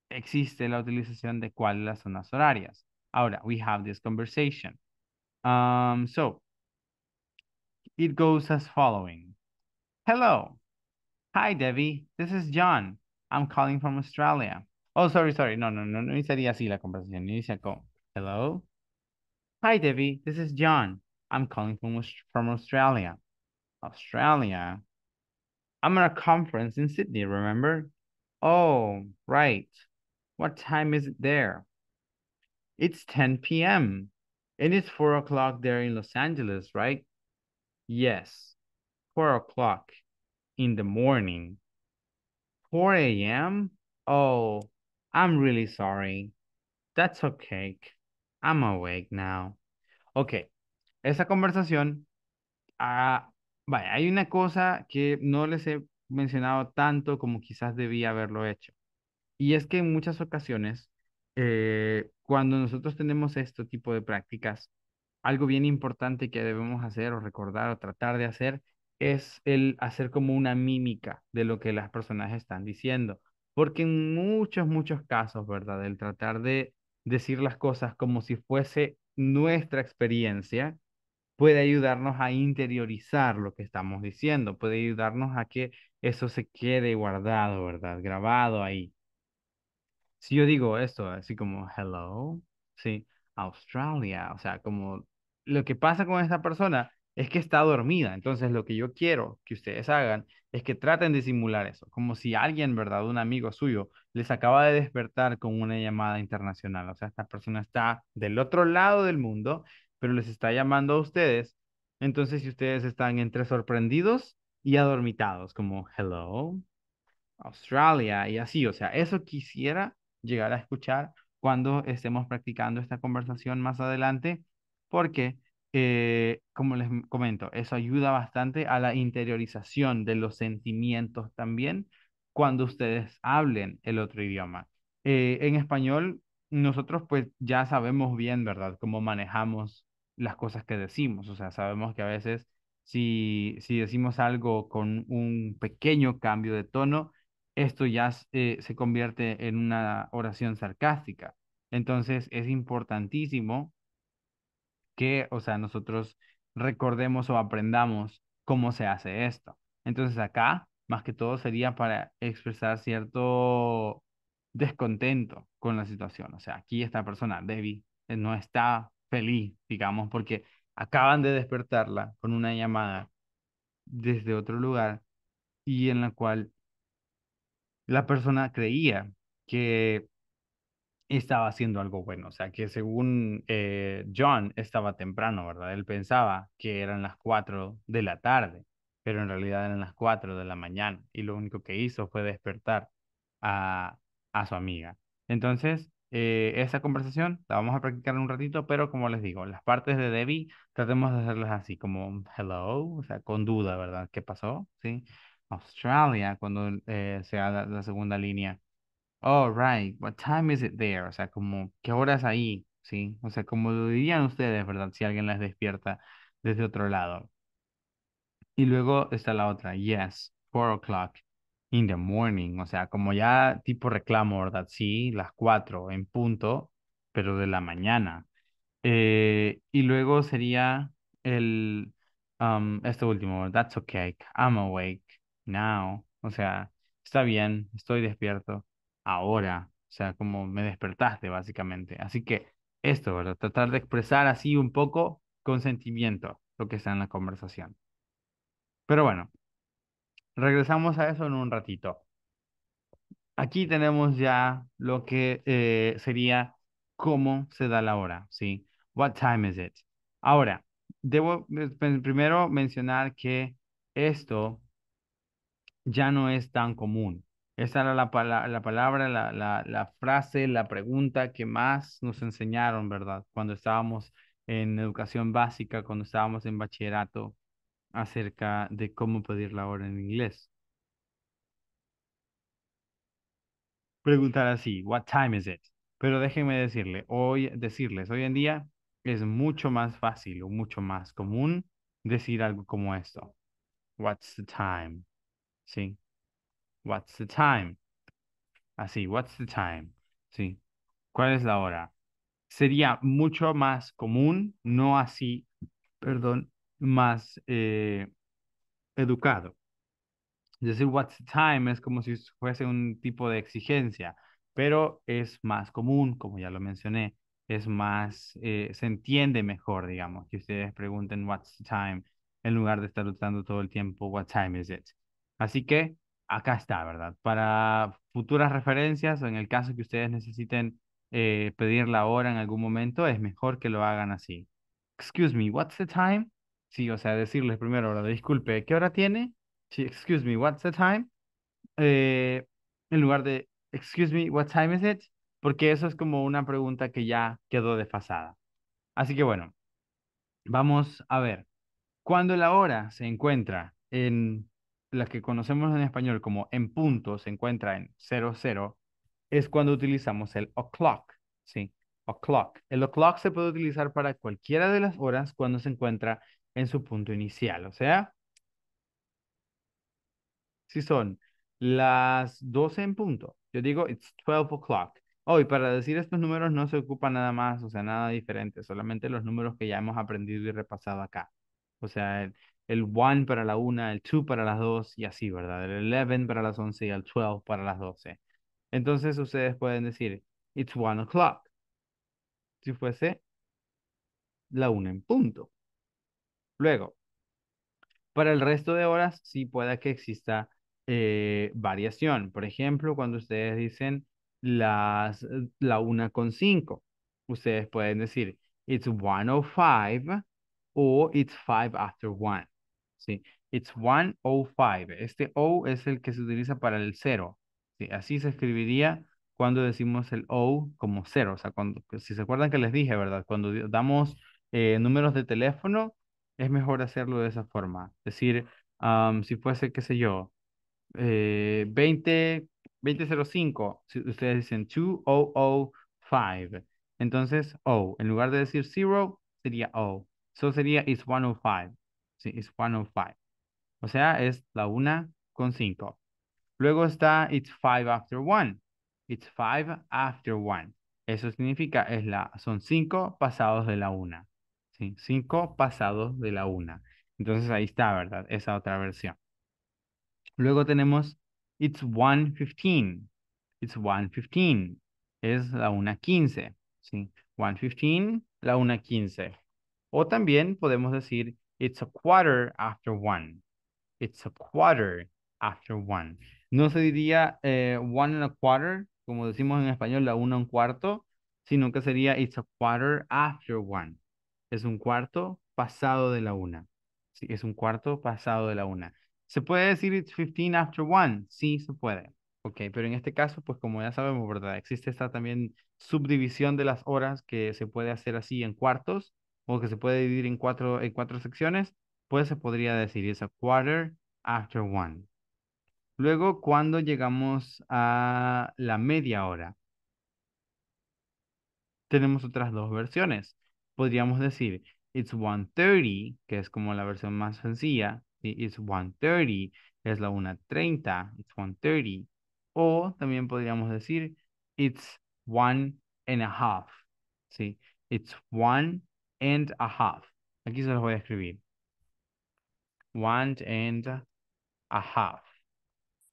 existe la utilización de cuál de las zonas horarias. Ahora, we have this conversation. Um, so, it goes as following. Hello. Hi, Debbie. This is John. I'm calling from Australia. Oh, sorry, sorry. No, no, no, no iniciaría así la conversación. Inicia con, hello. Hi, Debbie. This is John. I'm calling from, from Australia. Australia. I'm at a conference in Sydney, remember? Oh, right. What time is it there? It's 10 p.m. It is 4 o'clock there in Los Angeles, right? Yes, 4 o'clock in the morning. 4 a.m.? Oh, I'm really sorry. That's okay. I'm awake now. Okay, esa conversación, ah, vaya, hay una cosa que no les he mencionado tanto como quizás debía haberlo hecho. Y es que en muchas ocasiones, eh, cuando nosotros tenemos este tipo de prácticas, algo bien importante que debemos hacer o recordar o tratar de hacer es el hacer como una mímica de lo que las personas están diciendo. Porque en muchos, muchos casos, ¿verdad? El tratar de decir las cosas como si fuese nuestra experiencia puede ayudarnos a interiorizar lo que estamos diciendo, puede ayudarnos a que eso se quede guardado, ¿verdad? Grabado ahí. Si yo digo esto, así como hello, sí, Australia, o sea, como lo que pasa con esta persona es que está dormida. Entonces, lo que yo quiero que ustedes hagan es que traten de simular eso, como si alguien, ¿verdad? Un amigo suyo les acaba de despertar con una llamada internacional. O sea, esta persona está del otro lado del mundo pero les está llamando a ustedes. Entonces, si ustedes están entre sorprendidos y adormitados, como hello, Australia y así, o sea, eso quisiera llegar a escuchar cuando estemos practicando esta conversación más adelante, porque, eh, como les comento, eso ayuda bastante a la interiorización de los sentimientos también cuando ustedes hablen el otro idioma. Eh, en español, nosotros pues ya sabemos bien, ¿verdad?, cómo manejamos las cosas que decimos. O sea, sabemos que a veces si, si decimos algo con un pequeño cambio de tono, esto ya eh, se convierte en una oración sarcástica. Entonces es importantísimo que, o sea, nosotros recordemos o aprendamos cómo se hace esto. Entonces acá, más que todo, sería para expresar cierto descontento con la situación. O sea, aquí esta persona, Debbie, eh, no está feliz, digamos, porque acaban de despertarla con una llamada desde otro lugar y en la cual la persona creía que estaba haciendo algo bueno, o sea, que según eh, John estaba temprano, ¿verdad? Él pensaba que eran las cuatro de la tarde, pero en realidad eran las cuatro de la mañana y lo único que hizo fue despertar a, a su amiga. Entonces, eh, esa conversación la vamos a practicar un ratito, pero como les digo, las partes de Debbie tratemos de hacerlas así, como hello, o sea, con duda, ¿verdad? ¿Qué pasó? ¿Sí? Australia, cuando se eh, sea la, la, segunda línea. All oh, right, what time is it there? O sea, como, ¿qué hora es ahí? ¿Sí? O sea, como lo dirían ustedes, ¿verdad? Si alguien las despierta desde otro lado. Y luego está la otra, yes, four o'clock. In the morning, o sea, como ya tipo reclamo, ¿verdad? Sí, las cuatro en punto, pero de la mañana. Eh, y luego sería el, um, este último, that's okay, I'm awake now, o sea, está bien, estoy despierto ahora, o sea, como me despertaste básicamente. Así que esto, ¿verdad? Tratar de expresar así un poco con sentimiento lo que está en la conversación. Pero bueno, Regresamos a eso en un ratito. Aquí tenemos ya lo que eh, sería cómo se da la hora, ¿sí? What time is it? Ahora, debo eh, primero mencionar que esto ya no es tan común. Esa era la, palabra, la, la, frase, la pregunta que más nos enseñaron, ¿verdad? Cuando estábamos en educación básica, cuando estábamos en bachillerato, acerca de cómo pedir la hora en inglés. Preguntar así, what time is it? Pero déjenme decirle, hoy, decirles, hoy en día es mucho más fácil o mucho más común decir algo como esto. What's the time? ¿Sí? What's the time? Así, what's the time? ¿Sí? ¿Cuál es la hora? Sería mucho más común, no así, perdón, más eh, educado. decir, what's the time es como si fuese un tipo de exigencia, pero es más común, como ya lo mencioné, es más, eh, se entiende mejor, digamos, que ustedes pregunten what's the time en lugar de estar usando todo el tiempo what time is it. Así que acá está, ¿verdad? Para futuras referencias o en el caso que ustedes necesiten eh, pedir la hora en algún momento, es mejor que lo hagan así. Excuse me, what's the time? Sí, o sea, decirles primero, ahora disculpe, ¿qué hora tiene? Sí, excuse me, what's the time? Eh, en lugar de, excuse me, what time is it? Porque eso es como una pregunta que ya quedó desfasada. Así que bueno, vamos a ver. Cuando la hora se encuentra en la que conocemos en español como en punto, se encuentra en 00, es cuando utilizamos el o'clock, ¿sí? O'clock. El o'clock se puede utilizar para cualquiera de las horas cuando se encuentra en su punto inicial. O sea, si son las 12 en punto, yo digo it's 12 o'clock. Oh, y para decir estos números no se ocupa nada más, o sea, nada diferente, solamente los números que ya hemos aprendido y repasado acá. O sea, el, el 1 para la 1, el 2 para las 2 y así, ¿verdad? El 11 para las 11 y el 12 para las 12. Entonces ustedes pueden decir, it's 1 o'clock. Si fuese la 1 en punto. Luego, para el resto de horas sí puede que exista eh, variación. Por ejemplo, cuando ustedes dicen las, eh, la una con cinco ustedes pueden decir it's 105 o it's 5 after 1. ¿sí? It's 105. Este O es el que se utiliza para el cero. Así se escribiría cuando decimos el O como cero. O sea, cuando, si se acuerdan que les dije, ¿verdad? Cuando damos eh, números de teléfono, es mejor hacerlo de esa forma. Es decir, um, si fuese, qué sé yo, eh, 20, 2005, si ustedes dicen 2005, entonces O, oh, en lugar de decir 0, sería O. Eso sería it's 105. Sí, it's 105. O sea, es la 1 con 5. Luego está it's 5 after 1. It's 5 after 1. Eso significa es la, son 5 pasados de la 1. Cinco 5 pasados de la una. Entonces ahí está, ¿verdad? Esa otra versión. Luego tenemos It's 1.15. It's 1.15. Es la 1.15. ¿sí? 1.15, la 1.15. O también podemos decir It's a quarter after one. It's a quarter after one. No se diría eh, one and a quarter, como decimos en español, la una un cuarto, sino que sería it's a quarter after one es un cuarto pasado de la una. Sí, es un cuarto pasado de la una. ¿Se puede decir it's 15 after one? Sí, se puede. Ok, pero en este caso, pues como ya sabemos, ¿verdad? Existe esta también subdivisión de las horas que se puede hacer así en cuartos o que se puede dividir en cuatro, en cuatro secciones, pues se podría decir esa quarter after one. Luego, cuando llegamos a la media hora, tenemos otras dos versiones podríamos decir, it's 1.30, que es como la versión más sencilla, it's 1.30, es la 1.30, it's 1.30. O también podríamos decir, it's one and a half, ¿sí? It's one and a half. Aquí se los voy a escribir. One and a half.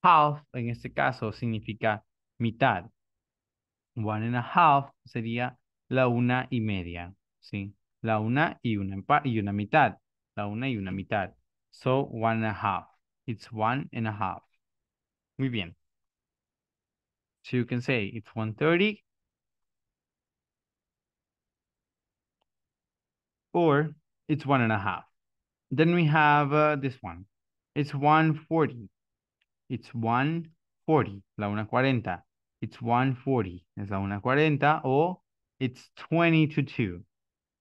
Half, en este caso, significa mitad. One and a half sería la una y media. ¿sí? La una y una, y una mitad. La una y una mitad. So, one and a half. It's one and a half. Muy bien. So you can say it's 1.30 or it's one and a half. Then we have uh, this one. It's 1.40. It's 1.40. La una cuarenta. It's 1.40. Es la una cuarenta o it's 20 to 2.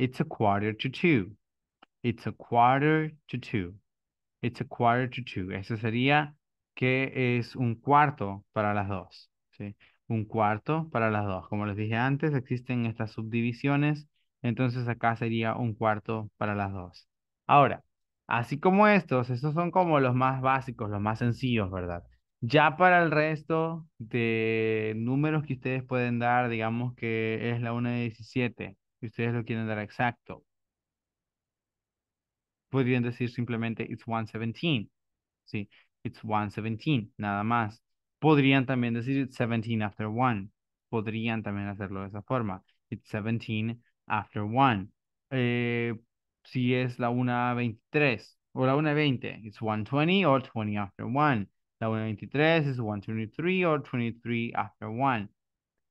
It's a quarter to two. It's a quarter to two. It's a quarter to two. Eso sería que es un cuarto para las dos. ¿sí? Un cuarto para las dos. Como les dije antes, existen estas subdivisiones. Entonces acá sería un cuarto para las dos. Ahora, así como estos, estos son como los más básicos, los más sencillos, ¿verdad? Ya para el resto de números que ustedes pueden dar, digamos que es la 1 de 17, y ustedes lo quieren dar exacto. Podrían decir simplemente it's 117. Sí, it's 117, nada más. Podrían también decir it's 17 after 1. Podrían también hacerlo de esa forma. It's 17 after 1. Eh, si es la 1.23 o la 1.20, it's 1.20 or 20 after 1. La 1.23 is 1.23 or 23 after 1.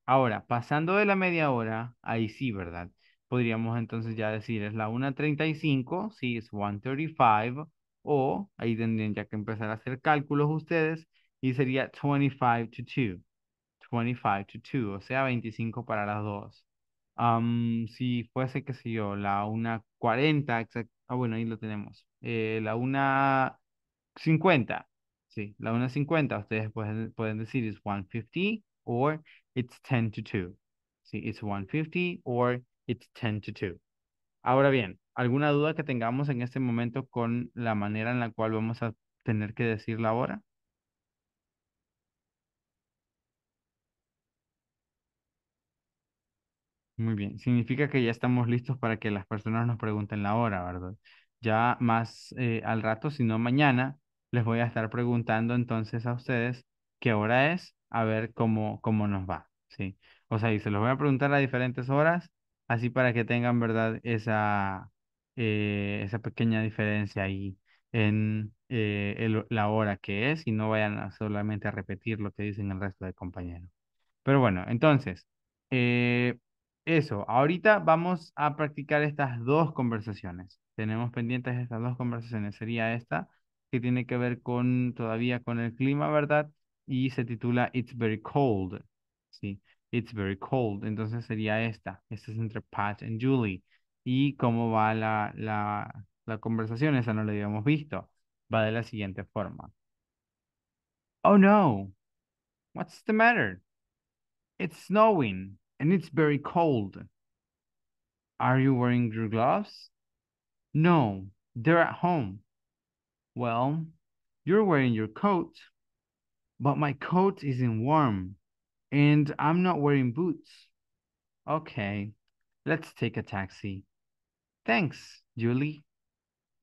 Ahora, pasando de la media hora, ahí sí, ¿verdad? podríamos entonces ya decir es la 1.35, sí es 1.35, o ahí tendrían ya que empezar a hacer cálculos ustedes, y sería 25 to 2. 25 to 2, o sea, 25 para las 2. Um, si fuese, qué sé yo, la 1.40, ah, bueno, ahí lo tenemos. Eh, la 1.50, sí, la 1.50, ustedes pueden, pueden decir it's 150 or it's 10 to 2. Sí, it's 150 or It's 10 to 2. Ahora bien, ¿alguna duda que tengamos en este momento con la manera en la cual vamos a tener que decir la hora? Muy bien, significa que ya estamos listos para que las personas nos pregunten la hora, ¿verdad? Ya más eh, al rato, si no mañana, les voy a estar preguntando entonces a ustedes qué hora es, a ver cómo, cómo nos va, ¿sí? O sea, y se los voy a preguntar a diferentes horas así para que tengan, ¿verdad? Esa, eh, esa pequeña diferencia ahí en eh, la hora que es y no vayan solamente a repetir lo que dicen el resto de compañeros. Pero bueno, entonces, eh, eso, ahorita vamos a practicar estas dos conversaciones. Tenemos pendientes estas dos conversaciones. Sería esta que tiene que ver con todavía con el clima, ¿verdad? Y se titula It's Very Cold. Sí. It's very cold. Entonces sería esta. Esta es entre Pat and Julie. ¿Y cómo va la, la, la conversación? Esa no la habíamos visto. Va de la siguiente forma. Oh no. What's the matter? It's snowing and it's very cold. Are you wearing your gloves? No, they're at home. Well, you're wearing your coat, but my coat isn't warm. And I'm not wearing boots. Okay, let's take a taxi. Thanks, Julie.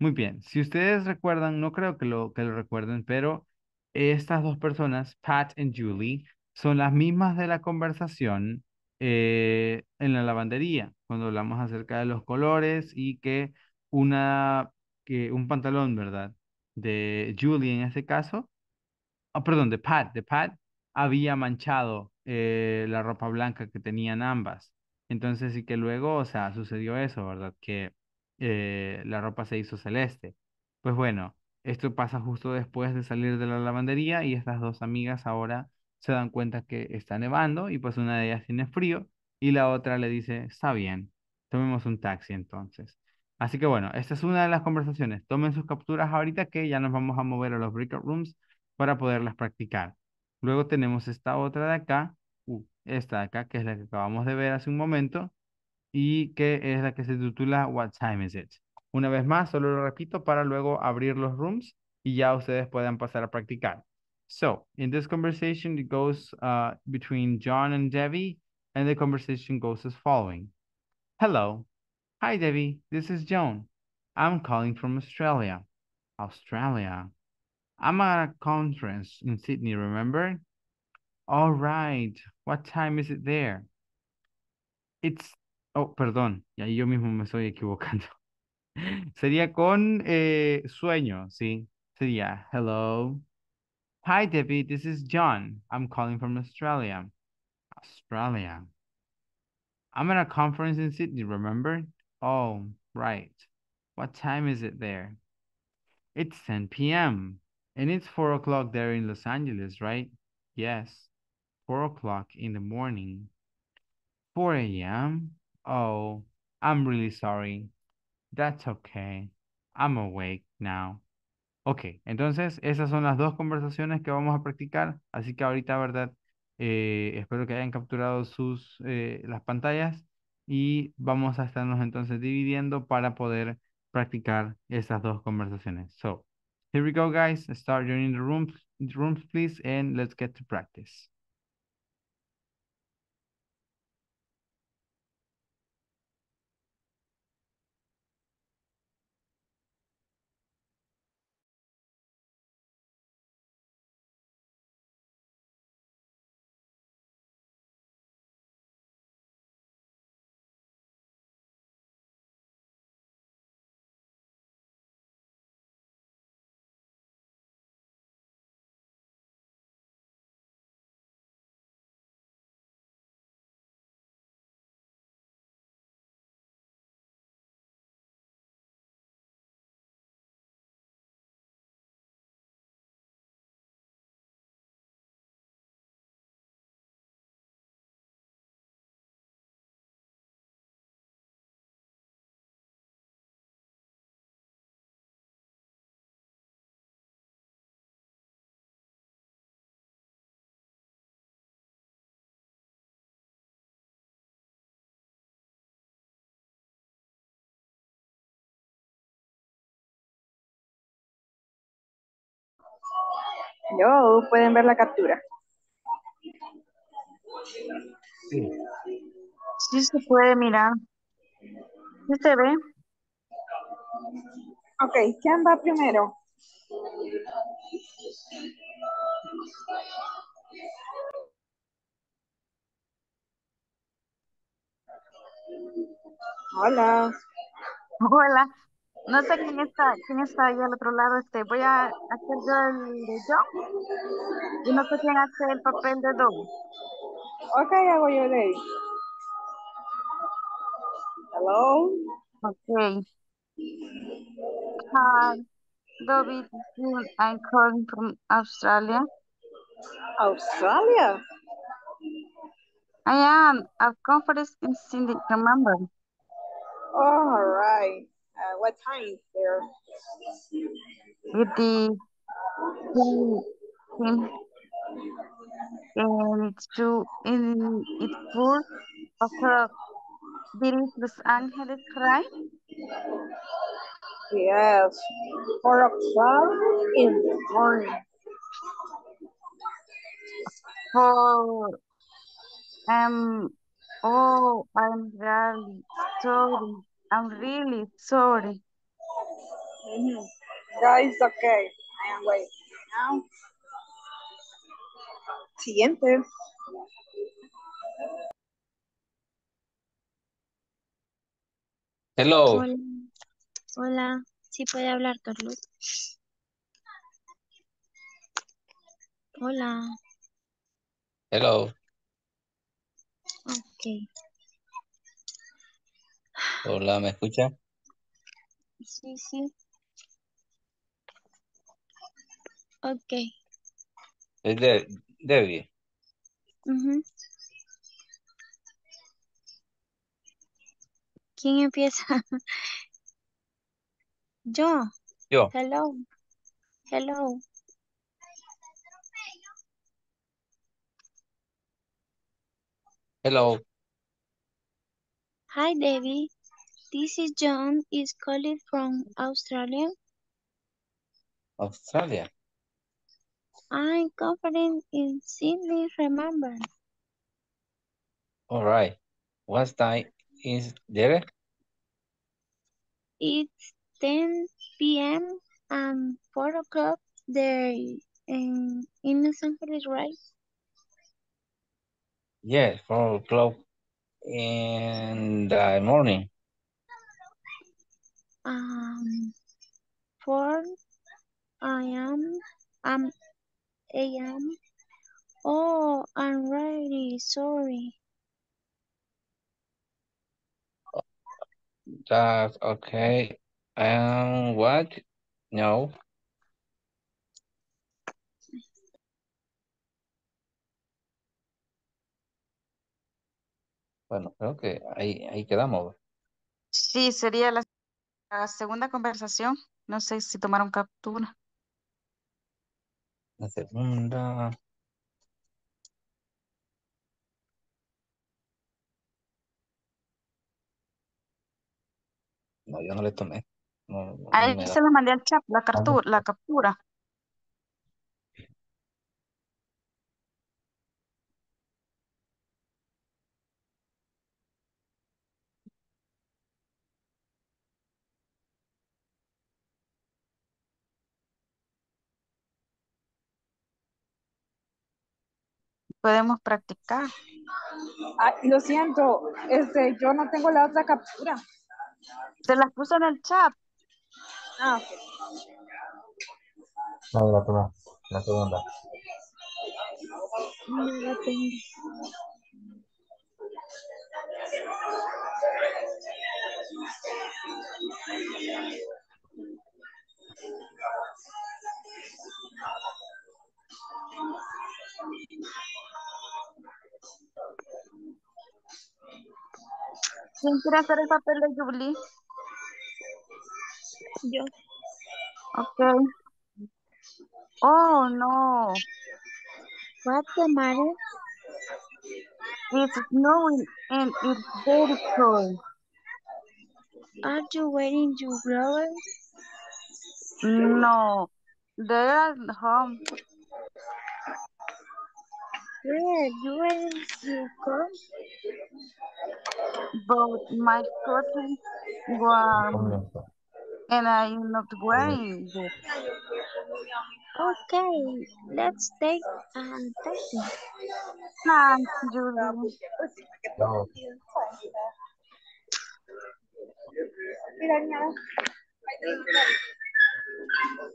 Muy bien, si ustedes recuerdan, no creo que lo, que lo recuerden, pero estas dos personas, Pat y Julie, son las mismas de la conversación eh, en la lavandería, cuando hablamos acerca de los colores y que una que un pantalón, ¿verdad? De Julie en este caso, ah, perdón, de Pat, de Pat había manchado eh, la ropa blanca que tenían ambas. Entonces, y que luego, o sea, sucedió eso, ¿verdad? Que eh, la ropa se hizo celeste. Pues bueno, esto pasa justo después de salir de la lavandería y estas dos amigas ahora se dan cuenta que está nevando y pues una de ellas tiene frío y la otra le dice, está bien, tomemos un taxi entonces. Así que bueno, esta es una de las conversaciones. Tomen sus capturas ahorita que ya nos vamos a mover a los breakout rooms para poderlas practicar. Luego tenemos esta otra de acá, esta de acá, que es la que acabamos de ver hace un momento, y que es la que se titula What Time Is It? Una vez más, solo lo repito para luego abrir los rooms y ya ustedes puedan pasar a practicar. So, in this conversation, it goes uh, between John and Debbie, and the conversation goes as following. Hello. Hi, Debbie. This is John. I'm calling from Australia. Australia. I'm at a conference in Sydney, remember? All right. What time is it there? It's... Oh, perdón. Y ahí yo mismo me estoy equivocando. *laughs* Sería con eh, sueño, ¿sí? Sería, hello. Hi, Debbie. This is John. I'm calling from Australia. Australia. I'm at a conference in Sydney, remember? Oh, right. What time is it there? It's 10 p.m. And it's four o'clock there in Los Angeles, right? Yes, four o'clock in the morning. 4 a.m.? Oh, I'm really sorry. That's okay. I'm awake now. Ok, entonces esas son las dos conversaciones que vamos a practicar. Así que ahorita, ¿verdad? Eh, espero que hayan capturado sus, eh, las pantallas y vamos a estarnos entonces dividiendo para poder practicar esas dos conversaciones. So, Here we go, guys. Start joining the room, rooms, please, and let's get to practice. Yo pueden ver la captura. Sí. se puede mirar. ¿Sí se ve? Ok, ¿quién va primero? Hola. Hola, no sé quién está, quién está ahí al otro lado. Este, voy a hacer yo el de yo y no sé quién hace el papel de Doug. Ok, hago yo de Hello. Ok. Hi, David. I'm calling from Australia. Australia? I am a conference in Sydney, remember? All right. what time is there? The him and to in it four after beating Los Angeles, right? Yes, four o'clock in the morning. For oh, um, oh, I'm really sorry. I'm really sorry. Mm mm-hmm. That okay. I am waiting now. Siguiente. Hello. Hola. ¿Sí puede hablar, Carlos? Hola. Hello. Okay. Hola, ¿me escucha? Sí, sí. Ok. Es de Debbie. ¿Quién empieza? *laughs* Yo. Yo. Hello. Hello. Hello. Hi, Debbie. This is John is calling from Australia. Australia. I'm confident in Sydney, remember. All right. What time is there? It's 10 p.m. and 4 o'clock there in, in Los Angeles, right? Yes, 4 o'clock in the morning. Um, for I am, um, I am. Oh, I'm ready. Sorry. That's okay. And um, what? No. Bueno, creo que ahí, ahí quedamos. Sí, sería la segunda conversación, no sé si tomaron captura. La segunda. No, yo no le tomé. Ahí se lo mandé al chat, la, captura, la captura. podemos practicar. lo siento, este, yo no tengo la otra captura. Te las puso en el chat. Ah, La la la segunda. No la ¿Quién quiere hacer el papel de Julie? Yo. Ok. Oh, no. What's the It's snowing and it's very cold. Are you wearing your gloves? No, they're at home. Yeah, to come? both my clothes were, um, and I'm not wearing it. Okay, let's take a take. Thanks, Julie. No. Thank you.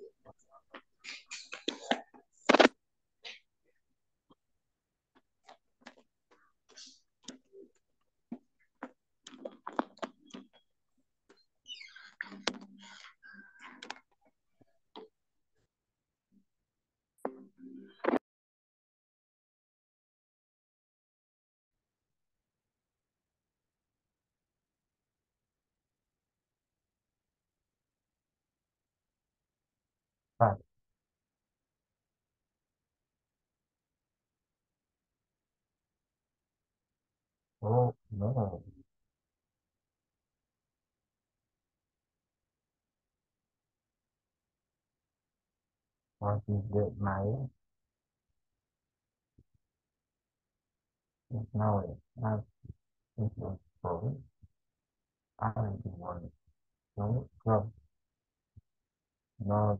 vâng ồ nhớ rồi còn thì điện máy điện nồi ai à, thì điện phổi ai thì nguồn đúng không no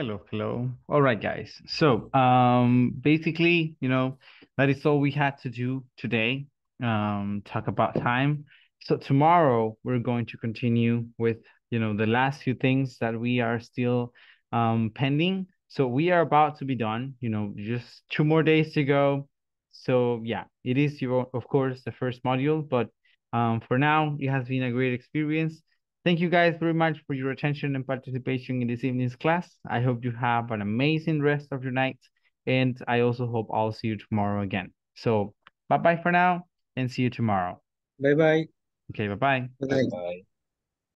Hello, hello. All right, guys. So um, basically, you know, that is all we had to do today. Um, talk about time. So tomorrow we're going to continue with, you know, the last few things that we are still um, pending. So we are about to be done, you know, just two more days to go. So yeah, it is your, of course, the first module, but um, for now, it has been a great experience. Thank you guys very much for your attention and participation in this evening's class. I hope you have an amazing rest of your night. And I also hope I'll see you tomorrow again. So bye-bye for now and see you tomorrow. Bye-bye. Okay, bye-bye. Bye-bye.